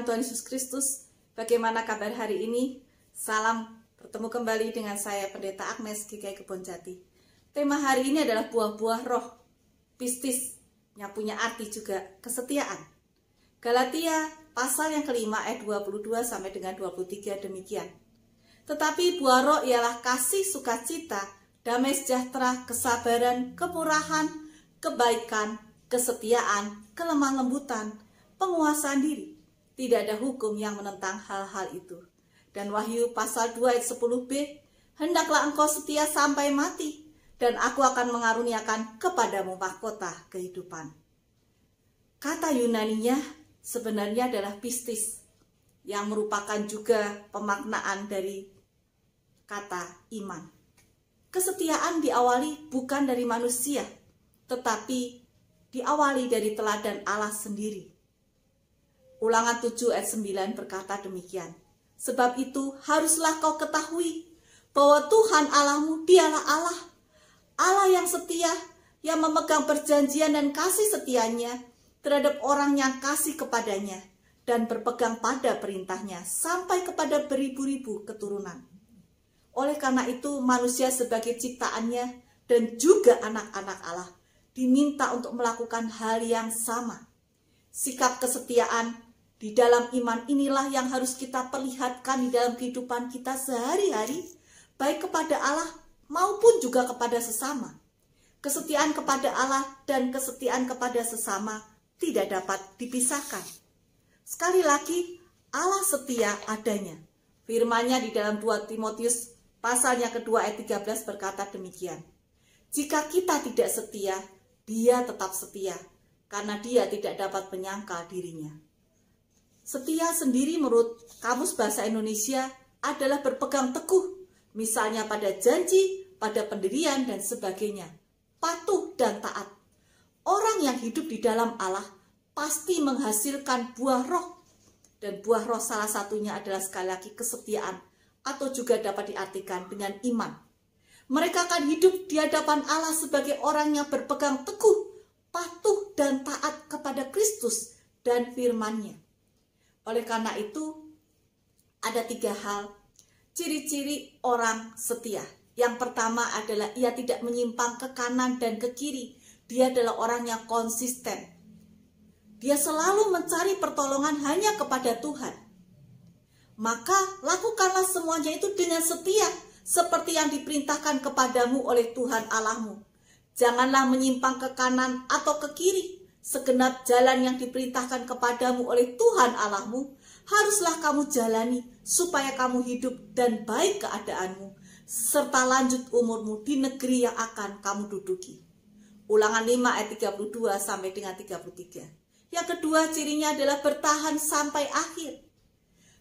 dalam Tuhan Yesus Kristus, bagaimana kabar hari ini? Salam, bertemu kembali dengan saya Pendeta Agnes Kikai Keponjati. Tema hari ini adalah buah-buah roh, pistis, yang punya arti juga kesetiaan. Galatia pasal yang kelima ayat 22 sampai dengan 23 demikian. Tetapi buah roh ialah kasih sukacita, damai sejahtera, kesabaran, kemurahan, kebaikan, kesetiaan, kelemah lembutan, penguasaan diri tidak ada hukum yang menentang hal-hal itu. Dan Wahyu pasal 2 ayat 10b, Hendaklah engkau setia sampai mati, dan aku akan mengaruniakan kepadamu mahkota kehidupan. Kata Yunaninya sebenarnya adalah pistis, yang merupakan juga pemaknaan dari kata iman. Kesetiaan diawali bukan dari manusia, tetapi diawali dari teladan Allah sendiri Ulangan 7 ayat 9 berkata demikian. Sebab itu haruslah kau ketahui bahwa Tuhan Allahmu dialah Allah. Allah yang setia, yang memegang perjanjian dan kasih setianya terhadap orang yang kasih kepadanya dan berpegang pada perintahnya sampai kepada beribu-ribu keturunan. Oleh karena itu manusia sebagai ciptaannya dan juga anak-anak Allah diminta untuk melakukan hal yang sama. Sikap kesetiaan di dalam iman inilah yang harus kita perlihatkan di dalam kehidupan kita sehari-hari, baik kepada Allah maupun juga kepada sesama. Kesetiaan kepada Allah dan kesetiaan kepada sesama tidak dapat dipisahkan. Sekali lagi, Allah setia adanya. Firmannya di dalam 2 Timotius pasalnya kedua ayat 13 berkata demikian. Jika kita tidak setia, dia tetap setia, karena dia tidak dapat menyangkal dirinya. Setia sendiri menurut Kamus Bahasa Indonesia adalah berpegang teguh, misalnya pada janji, pada pendirian, dan sebagainya. Patuh dan taat. Orang yang hidup di dalam Allah pasti menghasilkan buah roh. Dan buah roh salah satunya adalah sekali lagi kesetiaan atau juga dapat diartikan dengan iman. Mereka akan hidup di hadapan Allah sebagai orang yang berpegang teguh, patuh dan taat kepada Kristus dan firman-Nya. Oleh karena itu, ada tiga hal ciri-ciri orang setia. Yang pertama adalah ia tidak menyimpang ke kanan dan ke kiri. Dia adalah orang yang konsisten. Dia selalu mencari pertolongan hanya kepada Tuhan. Maka lakukanlah semuanya itu dengan setia seperti yang diperintahkan kepadamu oleh Tuhan Allahmu. Janganlah menyimpang ke kanan atau ke kiri, Segenap jalan yang diperintahkan kepadamu oleh Tuhan Allahmu, haruslah kamu jalani supaya kamu hidup dan baik keadaanmu, serta lanjut umurmu di negeri yang akan kamu duduki. Ulangan 5 ayat 32 sampai dengan 33. Yang kedua cirinya adalah bertahan sampai akhir.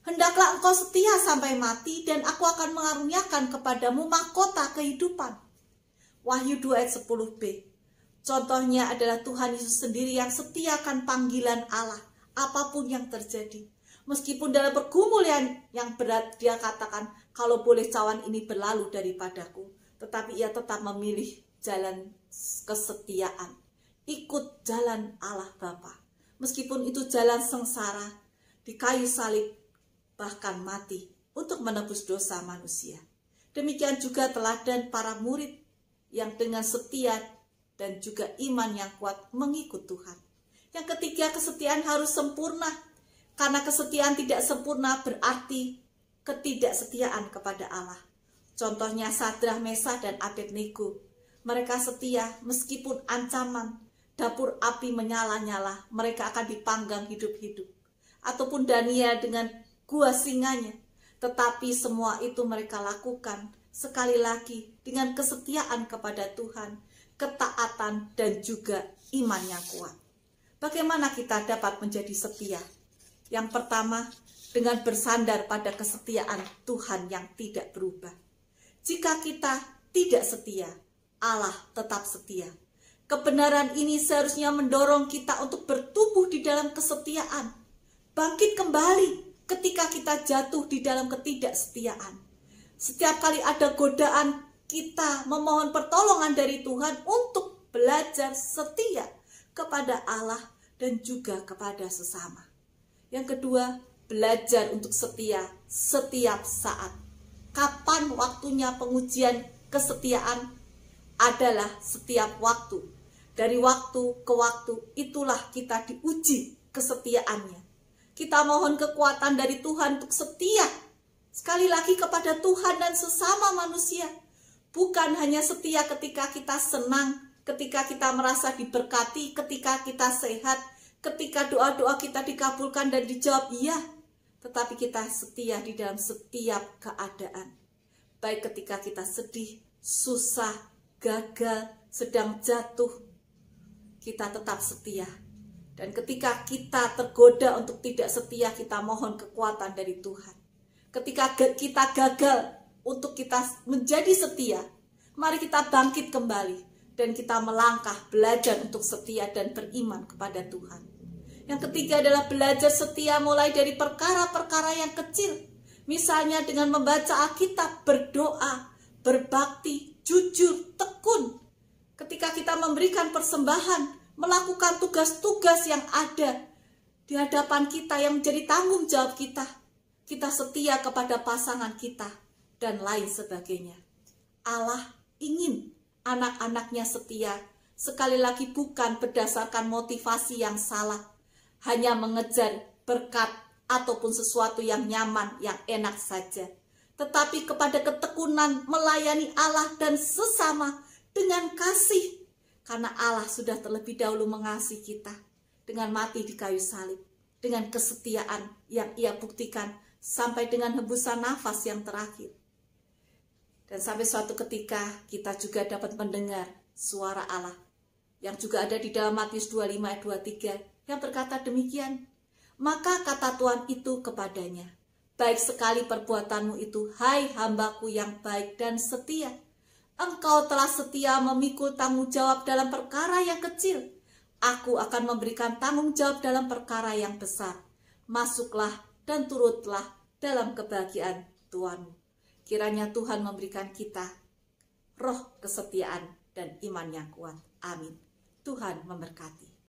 Hendaklah engkau setia sampai mati dan aku akan mengaruniakan kepadamu mahkota kehidupan. Wahyu 2 ayat 10b Contohnya adalah Tuhan Yesus sendiri yang setiakan panggilan Allah, apapun yang terjadi. Meskipun dalam pergumulan yang berat, dia katakan, kalau boleh cawan ini berlalu daripadaku. Tetapi ia tetap memilih jalan kesetiaan. Ikut jalan Allah Bapa. Meskipun itu jalan sengsara, di kayu salib, bahkan mati untuk menebus dosa manusia. Demikian juga teladan para murid yang dengan setia dan juga iman yang kuat mengikut Tuhan. Yang ketiga, kesetiaan harus sempurna. Karena kesetiaan tidak sempurna berarti ketidaksetiaan kepada Allah. Contohnya Sadrah, Mesa dan Abednego. Mereka setia meskipun ancaman dapur api menyala-nyala, mereka akan dipanggang hidup-hidup. Ataupun Daniel dengan gua singanya. Tetapi semua itu mereka lakukan sekali lagi dengan kesetiaan kepada Tuhan, ketaatan dan juga iman yang kuat. Bagaimana kita dapat menjadi setia? Yang pertama, dengan bersandar pada kesetiaan Tuhan yang tidak berubah. Jika kita tidak setia, Allah tetap setia. Kebenaran ini seharusnya mendorong kita untuk bertumbuh di dalam kesetiaan. Bangkit kembali ketika kita jatuh di dalam ketidaksetiaan. Setiap kali ada godaan kita memohon pertolongan dari Tuhan untuk belajar setia kepada Allah dan juga kepada sesama. Yang kedua, belajar untuk setia setiap saat. Kapan waktunya pengujian kesetiaan adalah setiap waktu. Dari waktu ke waktu itulah kita diuji kesetiaannya. Kita mohon kekuatan dari Tuhan untuk setia sekali lagi kepada Tuhan dan sesama manusia bukan hanya setia ketika kita senang, ketika kita merasa diberkati, ketika kita sehat, ketika doa-doa kita dikabulkan dan dijawab iya, tetapi kita setia di dalam setiap keadaan. Baik ketika kita sedih, susah, gagal, sedang jatuh, kita tetap setia. Dan ketika kita tergoda untuk tidak setia, kita mohon kekuatan dari Tuhan. Ketika kita gagal, untuk kita menjadi setia. Mari kita bangkit kembali dan kita melangkah belajar untuk setia dan beriman kepada Tuhan. Yang ketiga adalah belajar setia mulai dari perkara-perkara yang kecil. Misalnya dengan membaca Alkitab, berdoa, berbakti, jujur, tekun. Ketika kita memberikan persembahan, melakukan tugas-tugas yang ada di hadapan kita yang menjadi tanggung jawab kita. Kita setia kepada pasangan kita, dan lain sebagainya. Allah ingin anak-anaknya setia, sekali lagi bukan berdasarkan motivasi yang salah, hanya mengejar berkat ataupun sesuatu yang nyaman, yang enak saja. Tetapi kepada ketekunan melayani Allah dan sesama dengan kasih. Karena Allah sudah terlebih dahulu mengasihi kita dengan mati di kayu salib. Dengan kesetiaan yang ia buktikan sampai dengan hembusan nafas yang terakhir. Dan sampai suatu ketika kita juga dapat mendengar suara Allah yang juga ada di dalam Matius 25 ayat 23 yang berkata demikian. Maka kata Tuhan itu kepadanya, baik sekali perbuatanmu itu, hai hambaku yang baik dan setia. Engkau telah setia memikul tanggung jawab dalam perkara yang kecil. Aku akan memberikan tanggung jawab dalam perkara yang besar. Masuklah dan turutlah dalam kebahagiaan Tuhanmu. Kiranya Tuhan memberikan kita roh kesetiaan dan iman yang kuat. Amin. Tuhan memberkati.